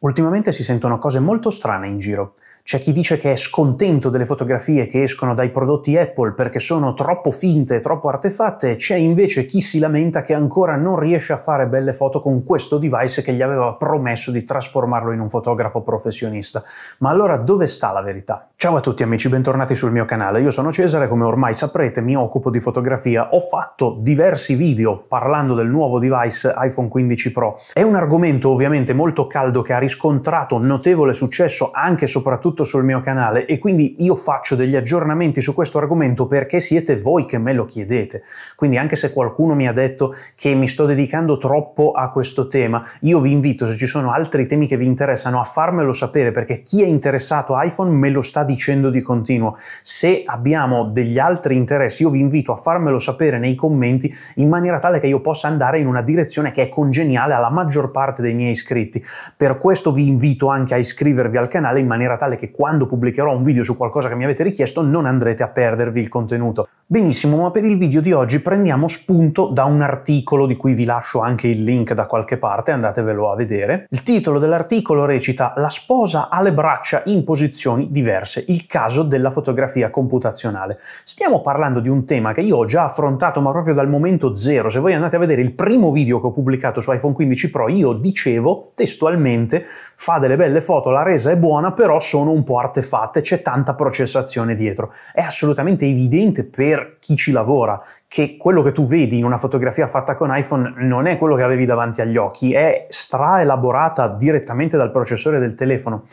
Ultimamente si sentono cose molto strane in giro. C'è chi dice che è scontento delle fotografie che escono dai prodotti Apple perché sono troppo finte, troppo artefatte, c'è invece chi si lamenta che ancora non riesce a fare belle foto con questo device che gli aveva promesso di trasformarlo in un fotografo professionista. Ma allora dove sta la verità? Ciao a tutti amici, bentornati sul mio canale. Io sono Cesare, come ormai saprete mi occupo di fotografia. Ho fatto diversi video parlando del nuovo device iPhone 15 Pro. È un argomento ovviamente molto caldo che ha riscontrato notevole successo anche e soprattutto tutto sul mio canale e quindi io faccio degli aggiornamenti su questo argomento perché siete voi che me lo chiedete. Quindi anche se qualcuno mi ha detto che mi sto dedicando troppo a questo tema, io vi invito se ci sono altri temi che vi interessano a farmelo sapere perché chi è interessato a iPhone me lo sta dicendo di continuo. Se abbiamo degli altri interessi, io vi invito a farmelo sapere nei commenti in maniera tale che io possa andare in una direzione che è congeniale alla maggior parte dei miei iscritti. Per questo vi invito anche a iscrivervi al canale in maniera tale che che quando pubblicherò un video su qualcosa che mi avete richiesto non andrete a perdervi il contenuto. Benissimo, ma per il video di oggi prendiamo spunto da un articolo di cui vi lascio anche il link da qualche parte, andatevelo a vedere. Il titolo dell'articolo recita La sposa ha le braccia in posizioni diverse, il caso della fotografia computazionale. Stiamo parlando di un tema che io ho già affrontato ma proprio dal momento zero. Se voi andate a vedere il primo video che ho pubblicato su iPhone 15 Pro, io dicevo testualmente fa delle belle foto, la resa è buona, però sono sono un po' artefatte, c'è tanta processazione dietro. È assolutamente evidente per chi ci lavora che quello che tu vedi in una fotografia fatta con iPhone non è quello che avevi davanti agli occhi, è straelaborata direttamente dal processore del telefono.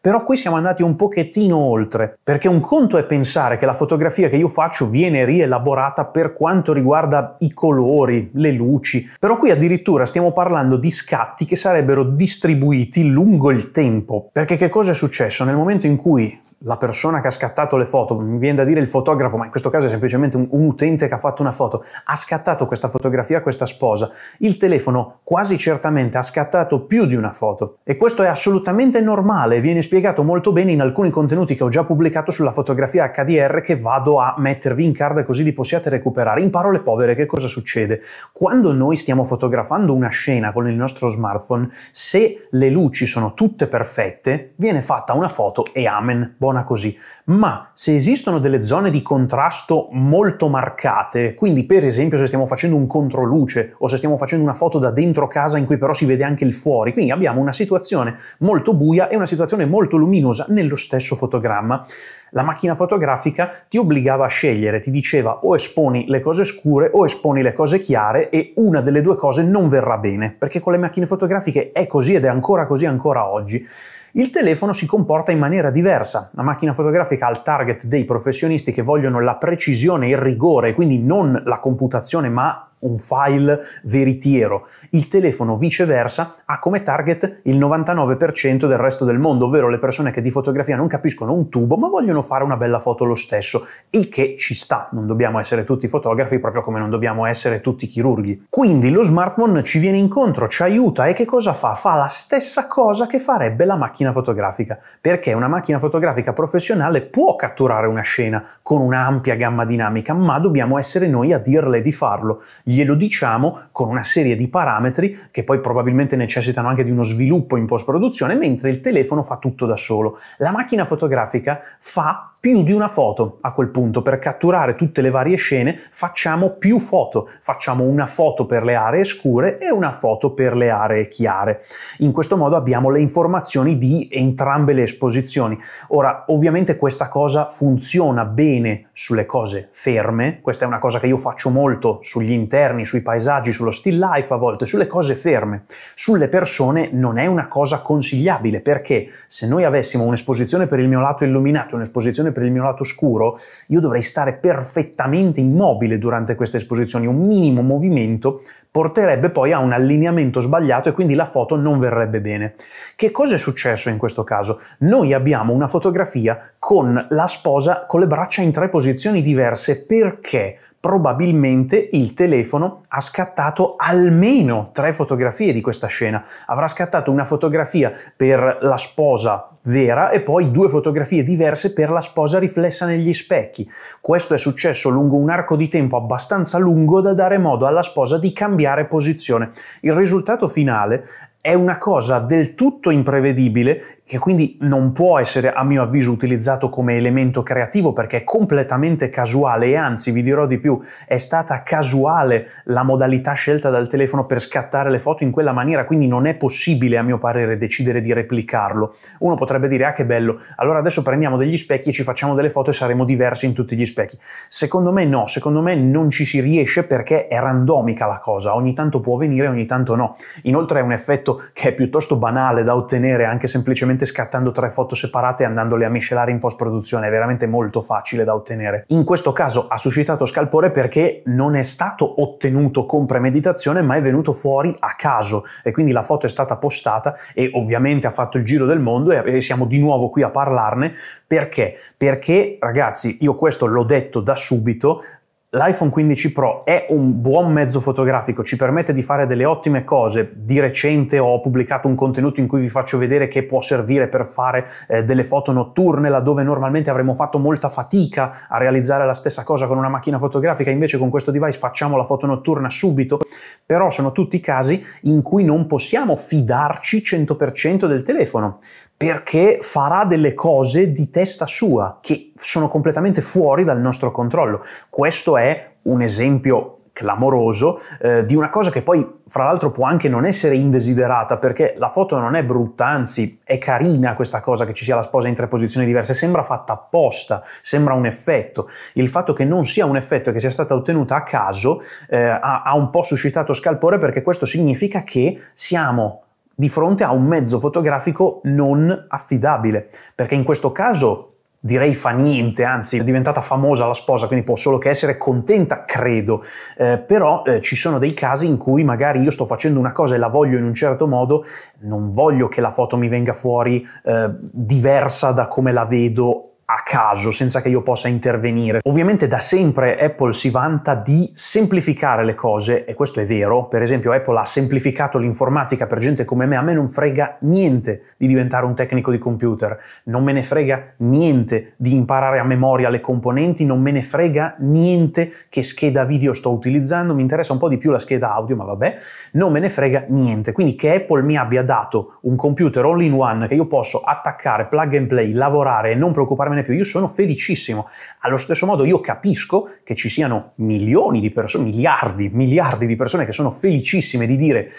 Però qui siamo andati un pochettino oltre, perché un conto è pensare che la fotografia che io faccio viene rielaborata per quanto riguarda i colori, le luci, però qui addirittura stiamo parlando di scatti che sarebbero distribuiti lungo il tempo, perché che cosa è successo? Nel momento in cui la persona che ha scattato le foto, mi viene da dire il fotografo, ma in questo caso è semplicemente un, un, utente che ha fatto una foto, ha scattato questa fotografia, questa sposa, il telefono quasi certamente ha scattato più di una foto. E questo è assolutamente normale, viene spiegato molto bene in alcuni contenuti che ho già pubblicato sulla fotografia HDR che vado a mettervi in card così li possiate recuperare. In parole povere, che cosa succede? Quando noi stiamo fotografando una scena con il nostro smartphone, se le luci sono tutte perfette, viene fatta una foto e amen. Buon buona così, ma se esistono delle zone di contrasto molto marcate, quindi per esempio se stiamo facendo un controluce o se stiamo facendo una foto da dentro casa in cui però si vede anche il fuori, quindi abbiamo una situazione molto buia e una situazione molto luminosa nello stesso fotogramma, la macchina fotografica ti obbligava a scegliere, ti diceva o esponi le cose scure o esponi le cose chiare e una delle due cose non verrà bene, perché con le macchine fotografiche è così ed è ancora così ancora oggi. Il telefono si comporta in maniera diversa. La macchina fotografica ha il target dei professionisti che vogliono la precisione, il rigore, quindi non la computazione ma un file veritiero. Il telefono, viceversa, ha come target il 99% del resto del mondo, ovvero le persone che di fotografia non capiscono un tubo, ma vogliono fare una bella foto lo stesso, il che ci sta, non dobbiamo essere tutti fotografi, proprio come non dobbiamo essere tutti chirurghi. Quindi lo smartphone ci viene incontro, ci aiuta e che cosa fa? Fa la stessa cosa che farebbe la macchina fotografica, perché una macchina fotografica professionale può catturare una scena con un'ampia gamma dinamica, ma dobbiamo essere noi a dirle di farlo glielo diciamo con una serie di parametri che poi probabilmente necessitano anche di uno sviluppo in post-produzione, mentre il telefono fa tutto da solo. La macchina fotografica fa più di una foto a quel punto. Per catturare tutte le varie scene facciamo più foto. Facciamo una foto per le aree scure e una foto per le aree chiare. In questo modo abbiamo le informazioni di entrambe le esposizioni. Ora, ovviamente questa cosa funziona bene sulle cose ferme, questa è una cosa che io faccio molto sugli interni interni, sui paesaggi, sullo still life a volte, sulle cose ferme. Sulle persone non è una cosa consigliabile perché se noi avessimo un'esposizione per il mio lato illuminato e un'esposizione per il mio lato scuro, io dovrei stare perfettamente immobile durante queste esposizioni. Un minimo movimento porterebbe poi a un allineamento sbagliato e quindi la foto non verrebbe bene. Che cosa è successo in questo caso? Noi abbiamo una fotografia con la sposa con le braccia in tre posizioni diverse perché? probabilmente il telefono ha scattato almeno tre fotografie di questa scena. Avrà scattato una fotografia per la sposa vera e poi due fotografie diverse per la sposa riflessa negli specchi. Questo è successo lungo un arco di tempo abbastanza lungo da dare modo alla sposa di cambiare posizione. Il risultato finale è una cosa del tutto imprevedibile che quindi non può essere a mio avviso utilizzato come elemento creativo perché è completamente casuale e anzi vi dirò di più è stata casuale la modalità scelta dal telefono per scattare le foto in quella maniera quindi non è possibile a mio parere decidere di replicarlo uno potrebbe dire ah che bello allora adesso prendiamo degli specchi e ci facciamo delle foto e saremo diversi in tutti gli specchi secondo me no secondo me non ci si riesce perché è randomica la cosa ogni tanto può venire ogni tanto no inoltre è un effetto che è piuttosto banale da ottenere anche semplicemente semplicemente scattando tre foto separate e andandole a miscelare in post-produzione, è veramente molto facile da ottenere. In questo caso ha suscitato scalpore perché non è stato ottenuto con premeditazione, ma è venuto fuori a caso e quindi la foto è stata postata e ovviamente ha fatto il giro del mondo e siamo di nuovo qui a parlarne perché? Perché ragazzi, io questo l'ho detto da subito, L'iPhone 15 Pro è un buon mezzo fotografico, ci permette di fare delle ottime cose. Di recente ho pubblicato un contenuto in cui vi faccio vedere che può servire per fare eh, delle foto notturne, laddove normalmente avremmo fatto molta fatica a realizzare la stessa cosa con una macchina fotografica, invece con questo device facciamo la foto notturna subito. Però sono tutti casi in cui non possiamo fidarci 100% del telefono, perché farà delle cose di testa sua che sono completamente fuori dal nostro controllo. Questo è un esempio clamoroso eh, di una cosa che poi fra l'altro può anche non essere indesiderata perché la foto non è brutta, anzi è carina questa cosa che ci sia la sposa in tre posizioni diverse, sembra fatta apposta, sembra un effetto. Il fatto che non sia un effetto e che sia stata ottenuta a caso eh, ha, ha un po' suscitato scalpore perché questo significa che siamo di fronte a un mezzo fotografico non affidabile, perché in questo caso direi fa niente, anzi è diventata famosa la sposa, quindi può solo che essere contenta, credo, eh, però eh, ci sono dei casi in cui magari io sto facendo una cosa e la voglio in un certo modo, non voglio che la foto mi venga fuori eh, diversa da come la vedo a caso, senza che io possa intervenire. Ovviamente da sempre Apple si vanta di semplificare le cose e questo è vero, per esempio Apple ha semplificato l'informatica per gente come me, a me non frega niente di diventare un tecnico di computer, non me ne frega niente di imparare a memoria le componenti, non me ne frega niente che scheda video sto utilizzando, mi interessa un po' di più la scheda audio, ma vabbè, non me ne frega niente. Quindi che Apple mi abbia dato un computer all in one che io posso attaccare, plug and play, lavorare e non preoccuparmi settimane più. Io sono felicissimo. Allo stesso modo io capisco che ci siano milioni di persone, miliardi, miliardi di persone che sono felicissime di dire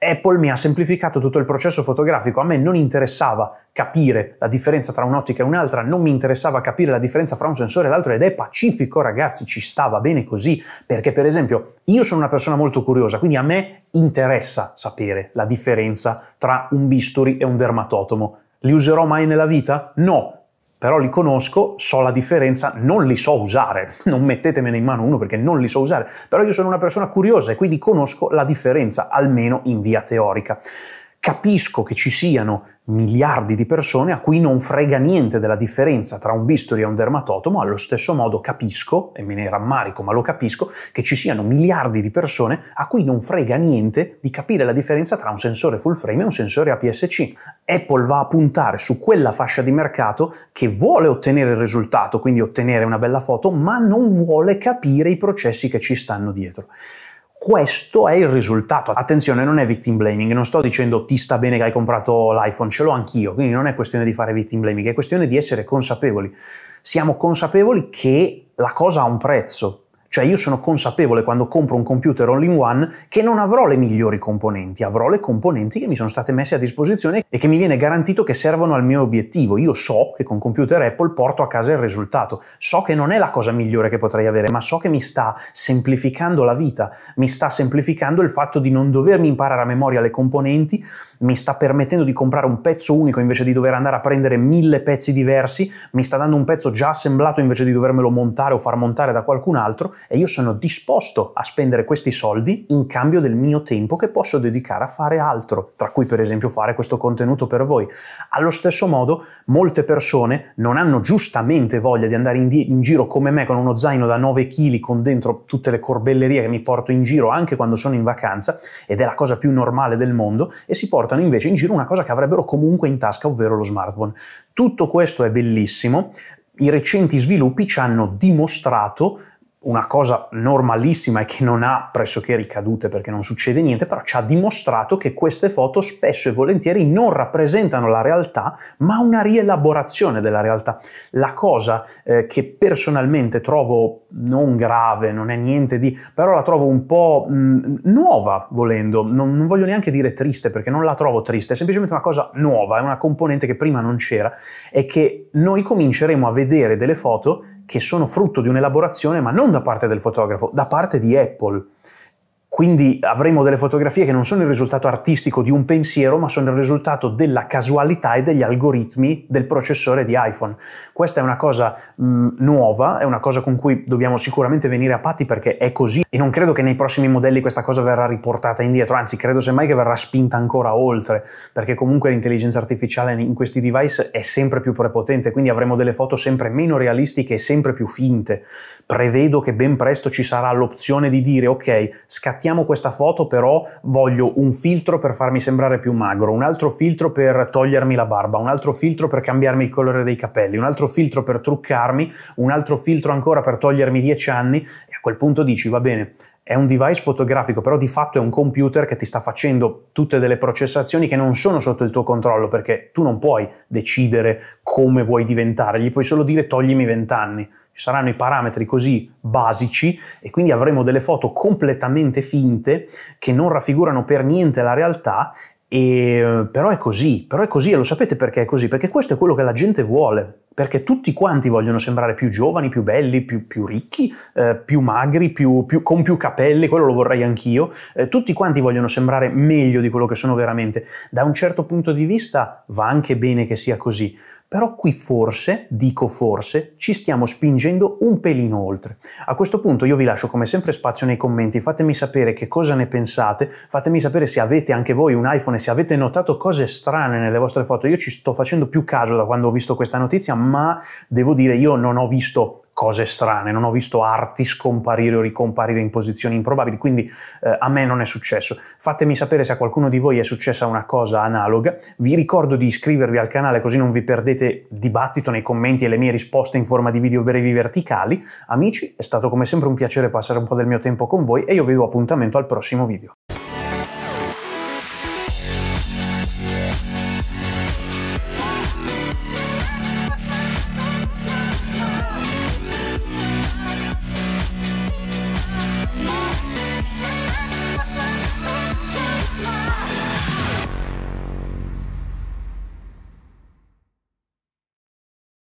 Apple mi ha semplificato tutto il processo fotografico, a me non interessava capire la differenza tra un'ottica e un'altra, non mi interessava capire la differenza fra un sensore e l'altro ed è pacifico ragazzi, ci stava bene così, perché per esempio io sono una persona molto curiosa, quindi a me interessa sapere la differenza tra un bisturi e un dermatotomo. Li userò mai nella vita? No, però li conosco, so la differenza, non li so usare, non mettetemene in mano uno perché non li so usare, però io sono una persona curiosa e quindi conosco la differenza, almeno in via teorica capisco che ci siano miliardi di persone a cui non frega niente della differenza tra un bisturi e un dermatotomo, allo stesso modo capisco, e me ne rammarico ma lo capisco, che ci siano miliardi di persone a cui non frega niente di capire la differenza tra un sensore full frame e un sensore APS-C. Apple va a puntare su quella fascia di mercato che vuole ottenere il risultato, quindi ottenere una bella foto, ma non vuole capire i processi che ci stanno dietro. Questo è il risultato. Attenzione, non è victim blaming, non sto dicendo ti sta bene che hai comprato l'iPhone, ce l'ho anch'io, quindi non è questione di fare victim blaming, è questione di essere consapevoli. Siamo consapevoli che la cosa ha un prezzo cioè io sono consapevole quando compro un computer all-in-one che non avrò le migliori componenti, avrò le componenti che mi sono state messe a disposizione e che mi viene garantito che servono al mio obiettivo. Io so che con computer Apple porto a casa il risultato, so che non è la cosa migliore che potrei avere, ma so che mi sta semplificando la vita, mi sta semplificando il fatto di non dovermi imparare a memoria le componenti, mi sta permettendo di comprare un pezzo unico invece di dover andare a prendere mille pezzi diversi, mi sta dando un pezzo già assemblato invece di dovermelo montare o far montare da qualcun altro e io sono disposto a spendere questi soldi in cambio del mio tempo che posso dedicare a fare altro, tra cui per esempio fare questo contenuto per voi. Allo stesso modo, molte persone non hanno giustamente voglia di andare in, di- in giro come me con uno zaino da 9 kg con dentro tutte le corbellerie che mi porto in giro anche quando sono in vacanza ed è la cosa più normale del mondo e si portano invece in giro una cosa che avrebbero comunque in tasca, ovvero lo smartphone. Tutto questo è bellissimo, i recenti sviluppi ci hanno dimostrato una cosa normalissima e che non ha pressoché ricadute perché non succede niente, però ci ha dimostrato che queste foto spesso e volentieri non rappresentano la realtà, ma una rielaborazione della realtà. La cosa eh, che personalmente trovo non grave, non è niente di, però la trovo un po' mh, mm, nuova, volendo, non, non voglio neanche dire triste perché non la trovo triste, è semplicemente una cosa nuova, è una componente che prima non c'era, è che noi cominceremo a vedere delle foto che sono frutto di un'elaborazione, ma non da parte del fotografo, da parte di Apple. Quindi avremo delle fotografie che non sono il risultato artistico di un pensiero, ma sono il risultato della casualità e degli algoritmi del processore di iPhone. Questa è una cosa mh, mm, nuova, è una cosa con cui dobbiamo sicuramente venire a patti perché è così e non credo che nei prossimi modelli questa cosa verrà riportata indietro, anzi credo semmai che verrà spinta ancora oltre, perché comunque l'intelligenza artificiale in questi device è sempre più prepotente, quindi avremo delle foto sempre meno realistiche e sempre più finte. Prevedo che ben presto ci sarà l'opzione di dire ok, scattiamo scattiamo questa foto però voglio un filtro per farmi sembrare più magro, un altro filtro per togliermi la barba, un altro filtro per cambiarmi il colore dei capelli, un altro filtro per truccarmi, un altro filtro ancora per togliermi 10 anni e a quel punto dici va bene, è un device fotografico, però di fatto è un computer che ti sta facendo tutte delle processazioni che non sono sotto il tuo controllo, perché tu non puoi decidere come vuoi diventare, gli puoi solo dire toglimi vent'anni ci saranno i parametri così basici e quindi avremo delle foto completamente finte che non raffigurano per niente la realtà e, eh, però è così, però è così e lo sapete perché è così? Perché questo è quello che la gente vuole, perché tutti quanti vogliono sembrare più giovani, più belli, più, più ricchi, eh, più magri, più, più, con più capelli, quello lo vorrei anch'io, eh, tutti quanti vogliono sembrare meglio di quello che sono veramente. Da un certo punto di vista va anche bene che sia così, però qui forse, dico forse, ci stiamo spingendo un pelino oltre. A questo punto io vi lascio come sempre spazio nei commenti, fatemi sapere che cosa ne pensate, fatemi sapere se avete anche voi un iPhone e se avete notato cose strane nelle vostre foto. Io ci sto facendo più caso da quando ho visto questa notizia, ma devo dire io non ho visto cose strane, non ho visto arti scomparire o ricomparire in posizioni improbabili, quindi eh, a me non è successo. Fatemi sapere se a qualcuno di voi è successa una cosa analoga. Vi ricordo di iscrivervi al canale così non vi perdete dibattito nei commenti e le mie risposte in forma di video brevi verticali. Amici, è stato come sempre un piacere passare un po' del mio tempo con voi e io vi do appuntamento al prossimo video.